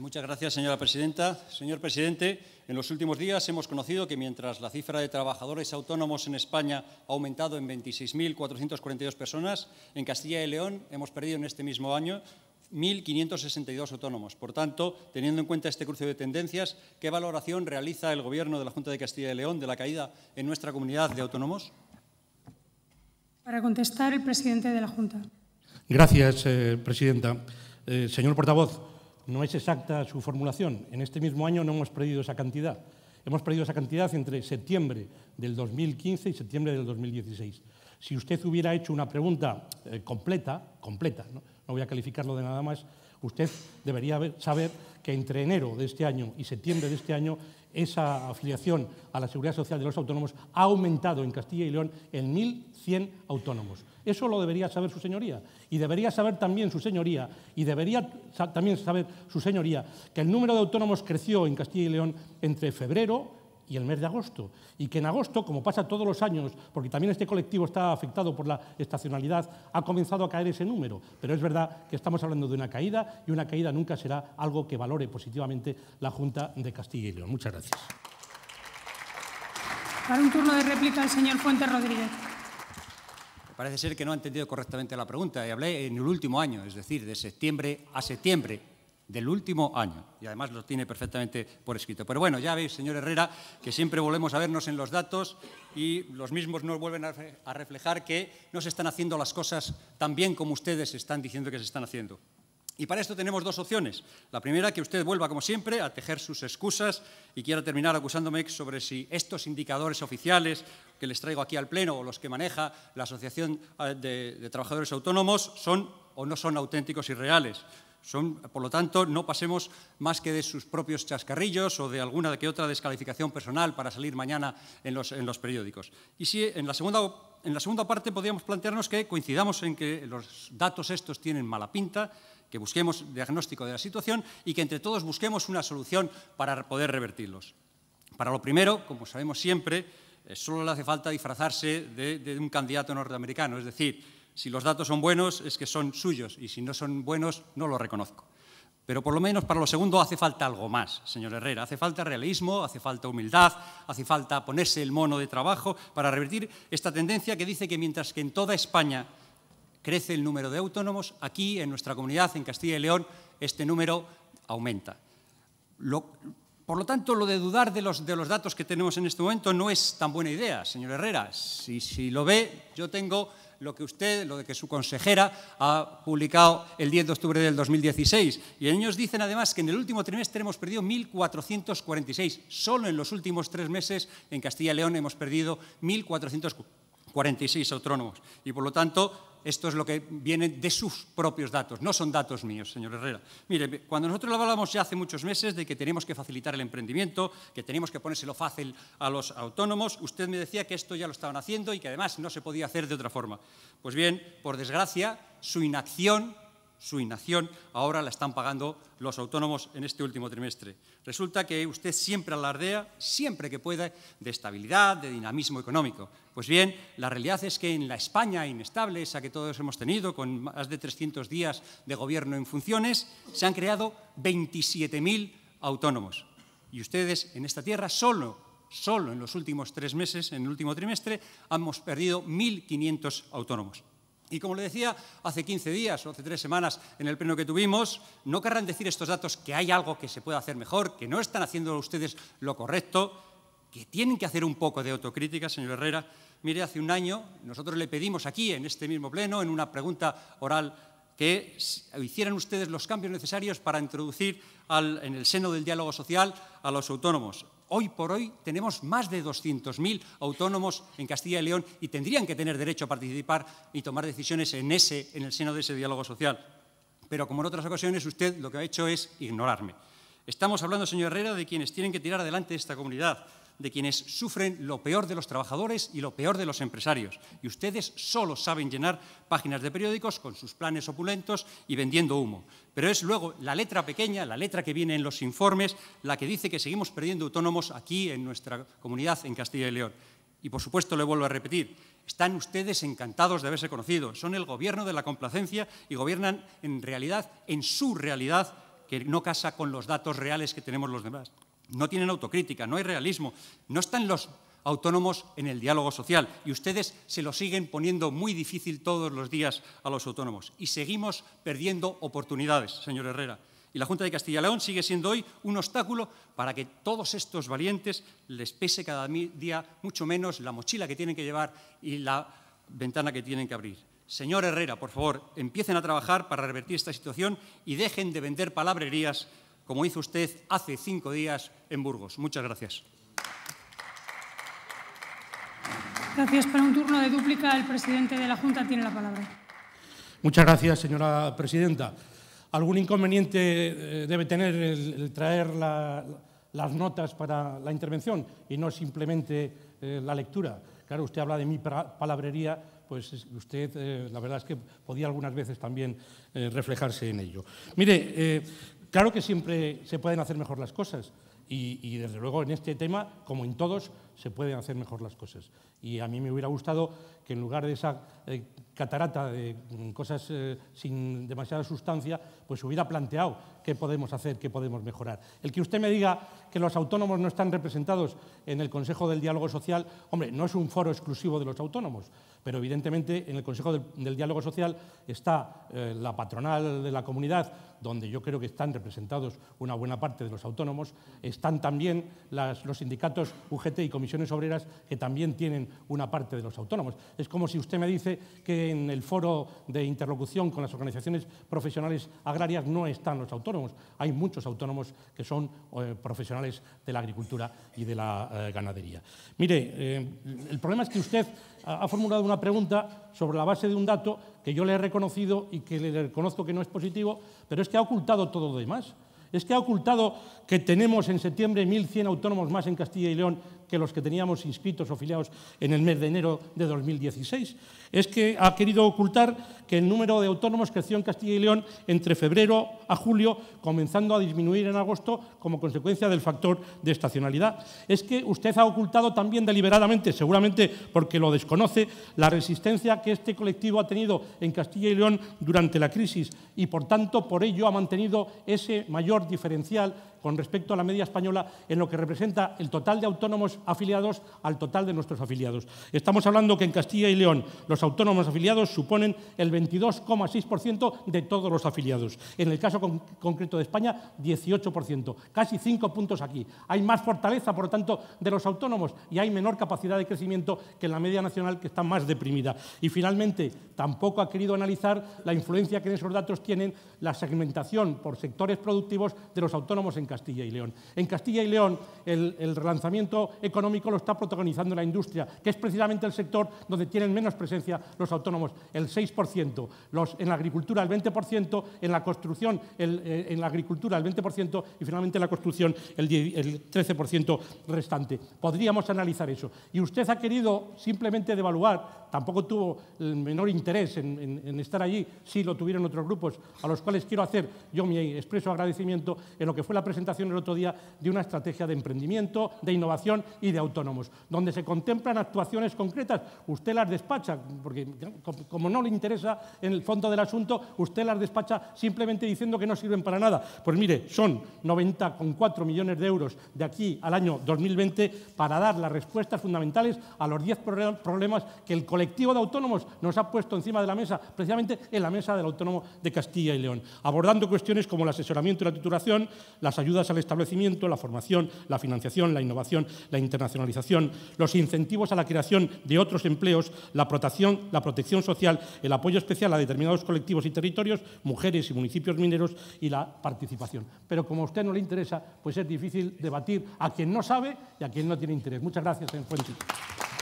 Eh, muchas gracias, señora presidenta. Señor presidente, en los últimos días hemos conocido que mientras la cifra de trabajadores autónomos en España ha aumentado en 26.442 personas, en Castilla y León hemos perdido en este mismo año 1.562 autónomos. Por tanto, teniendo en cuenta este cruce de tendencias, ¿qué valoración realiza el Gobierno de la Junta de Castilla y León de la caída en nuestra comunidad de autónomos? Para contestar, el presidente de la Junta. Gracias, eh, presidenta. Eh, señor portavoz, no es exacta su formulación. En este mismo año no hemos perdido esa cantidad. Hemos perdido esa cantidad entre septiembre del 2015 y septiembre del 2016. Si usted hubiera hecho una pregunta eh, completa, completa, no voy a calificarlo de nada más, Usted debería saber que entre enero de este año y septiembre de este año esa afiliación a la seguridad social de los autónomos ha aumentado en Castilla y León en 1.100 autónomos. Eso lo debería saber su señoría. Y debería saber también su señoría, y debería también saber su señoría, que el número de autónomos creció en Castilla y León entre febrero y el mes de agosto. Y que en agosto, como pasa todos los años, porque también este colectivo está afectado por la estacionalidad, ha comenzado a caer ese número. Pero es verdad que estamos hablando de una caída y una caída nunca será algo que valore positivamente la Junta de Castilla y León. Muchas gracias. Para un turno de réplica, el señor Fuente Rodríguez. Parece ser que no ha entendido correctamente la pregunta. Y hablé en el último año, es decir, de septiembre a septiembre del último año. Y además lo tiene perfectamente por escrito. Pero bueno, ya veis, señor Herrera, que siempre volvemos a vernos en los datos y los mismos nos vuelven a reflejar que no se están haciendo las cosas tan bien como ustedes están diciendo que se están haciendo. Y para esto tenemos dos opciones. La primera, que usted vuelva, como siempre, a tejer sus excusas y quiera terminar acusándome sobre si estos indicadores oficiales que les traigo aquí al Pleno o los que maneja la Asociación eh, de, de Trabajadores Autónomos son o no son auténticos y reales por lo tanto, no pasemos más que de sus propios chascarrillos o de alguna que otra descalificación personal para salir mañana en los, periódicos. Y si en la segunda parte podríamos plantearnos que coincidamos en que los datos estos tienen mala pinta, que busquemos diagnóstico de la situación y que entre todos busquemos una solución para poder revertirlos. Para lo primero, como sabemos siempre, eh, solo le hace falta disfrazarse de un candidato norteamericano, es decir, si los datos son buenos, es que son suyos, y si no son buenos, no lo reconozco. Pero por lo menos para lo segundo hace falta algo más, señor Herrera. Hace falta realismo, hace falta humildad, hace falta ponerse el mono de trabajo para revertir esta tendencia que dice que mientras que en toda España crece el número de autónomos, aquí en nuestra comunidad, en Castilla y León, este número aumenta. por lo tanto, lo de dudar de los, de los, datos que tenemos en este momento no es tan buena idea, señor Herrera. Si, si lo ve, yo tengo lo que usted, lo de que su consejera ha publicado el 10 de octubre del 2016. Y ellos dicen además que en el último trimestre hemos perdido 1.446. Solo en los últimos tres meses en Castilla y León hemos perdido 1.446 autónomos. Y por lo tanto, esto es lo que viene de sus propios datos, no son datos míos, señor Herrera. Mire, cuando nosotros hablamos ya hace muchos meses de que tenemos que facilitar el emprendimiento, que tenemos que ponérselo fácil a los autónomos, usted me decía que esto ya lo estaban haciendo y que además no se podía hacer de otra forma. Pues bien, por desgracia, su inacción su inacción, ahora la están pagando los autónomos en este último trimestre. Resulta que usted siempre alardea, siempre que pueda, de estabilidad, de dinamismo económico. Pues bien, la realidad es que en la España inestable, esa que todos hemos tenido, con más de 300 días de gobierno en funciones, se han creado 27.000 autónomos. Y ustedes en esta tierra solo, solo en los últimos tres meses, en el último trimestre, hemos perdido 1.500 autónomos. Y como le decía hace 15 días o hace tres semanas en el pleno que tuvimos, no querrán decir estos datos que hay algo que se puede hacer mejor, que no están haciendo ustedes lo correcto, que tienen que hacer un poco de autocrítica, señor Herrera. Mire, hace un año nosotros le pedimos aquí, en este mismo pleno, en una pregunta oral, que hicieran ustedes los cambios necesarios para introducir en el seno del diálogo social a los autónomos. Hoy por hoy tenemos más de 200.000 autónomos en Castilla y León y tendrían que tener derecho a participar y tomar decisiones en, ese, en el seno de ese diálogo social. Pero como en otras ocasiones, usted lo que ha hecho es ignorarme. Estamos hablando, señor Herrera, de quienes tienen que tirar adelante esta comunidad, de quienes sufren lo peor de los trabajadores y lo peor de los empresarios. Y ustedes solo saben llenar páginas de periódicos con sus planes opulentos y vendiendo humo. Pero es luego la letra pequeña, la letra que viene en los informes, la que dice que seguimos perdiendo autónomos aquí en nuestra comunidad, en Castilla y León. Y por supuesto, le vuelvo a repetir, están ustedes encantados de haberse conocido. Son el gobierno de la complacencia y gobiernan en realidad, en su realidad, que no casa con los datos reales que tenemos los demás. No tienen autocrítica, no hay realismo, no están los autónomos en el diálogo social y ustedes se lo siguen poniendo muy difícil todos los días a los autónomos y seguimos perdiendo oportunidades, señor Herrera. Y la Junta de Castilla y León sigue siendo hoy un obstáculo para que todos estos valientes les pese cada día mucho menos la mochila que tienen que llevar y la ventana que tienen que abrir. Señor Herrera, por favor, empiecen a trabajar para revertir esta situación y dejen de vender palabrerías como hizo usted hace cinco días en Burgos. Muchas gracias. Gracias. Para un turno de dúplica, el presidente de la Junta tiene la palabra. Muchas gracias, señora presidenta. ¿Algún inconveniente eh, debe tener el, traer las notas para la intervención y no simplemente eh, la lectura? Claro, usted habla de mi palabrería, pues usted, eh, la verdad es que podía algunas veces también reflejarse en ello. Mire, Claro que siempre se pueden hacer mejor las cosas y, desde luego en este tema, como en todos, se pueden hacer mejor las cosas. Y a mí me hubiera gustado que en lugar de esa eh, catarata de mm, cosas eh, sin demasiada sustancia, pues hubiera planteado qué podemos hacer, qué podemos mejorar. El que usted me diga que los autónomos no están representados en el Consejo del Diálogo Social, hombre, no es un foro exclusivo de los autónomos, pero evidentemente en el Consejo del, Diálogo Social está eh, la patronal de la comunidad, donde yo creo que están representados una buena parte de los autónomos, están también los sindicatos UGT y obreras que también tienen una parte de los autónomos. Es como si usted me dice que en el foro de interlocución con las organizaciones profesionales agrarias no están los autónomos. Hay muchos autónomos que son eh, profesionales de la agricultura y de la eh, ganadería. Mire, eh, el problema es que usted ha formulado una pregunta sobre la base de un dato que yo le he reconocido y que le reconozco que no es positivo, pero es que ha ocultado todo lo demás. Es que ha ocultado que tenemos en septiembre 1.100 autónomos más en Castilla y León que los que teníamos inscritos o afiliados en el mes de enero de 2016. Es que ha querido ocultar que el número de autónomos creció en Castilla y León entre febrero a julio, comenzando a disminuir en agosto como consecuencia del factor de estacionalidad. Es que usted ha ocultado también deliberadamente, seguramente porque lo desconoce, la resistencia que este colectivo ha tenido en Castilla y León durante la crisis y, por tanto, por ello ha mantenido ese mayor diferencial con respecto a la media española en lo que representa el total de autónomos afiliados al total de nuestros afiliados. Estamos hablando que en Castilla y León los autónomos afiliados suponen el 22,6% de todos los afiliados. En el caso concreto de España, 18%, casi cinco puntos aquí. Hay más fortaleza, por lo tanto, de los autónomos y hay menor capacidad de crecimiento que en la media nacional que está más deprimida. Y finalmente, tampoco ha querido analizar la influencia que en esos datos tienen la segmentación por sectores productivos de los autónomos en Castilla y León. En Castilla y León el, relanzamiento económico lo está protagonizando la industria, que es precisamente el sector donde tienen menos presencia los autónomos, el 6%, los, en la agricultura el 20%, en la construcción, el, eh, en la agricultura el 20% y finalmente en la construcción el, 13% restante. Podríamos analizar eso. Y usted ha querido simplemente devaluar, tampoco tuvo el menor interés en, estar allí, si lo tuvieron otros grupos, a los cuales quiero hacer yo mi expreso agradecimiento en lo que fue la presentación el otro día de una estrategia de emprendimiento, de innovación y de autónomos, donde se contemplan actuaciones concretas. Usted las despacha, porque como no le interesa en el fondo del asunto, usted las despacha simplemente diciendo que no sirven para nada. Pues mire, son 90,4 millones de euros de aquí al año 2020 para dar las respuestas fundamentales a los 10 problemas que el colectivo de autónomos nos ha puesto encima de la mesa, precisamente en la mesa del autónomo de Castilla y León, abordando cuestiones como el asesoramiento y la las ayudas al establecimiento, la formación, la financiación, la innovación, la internacionalización, los incentivos a la creación de otros empleos, la protección, social, el apoyo especial a determinados colectivos y territorios, mujeres y municipios mineros y la participación. Pero como a usted no le interesa, pues es difícil debatir a quien no sabe y a quien no tiene interés. Muchas gracias, señor Fuentes.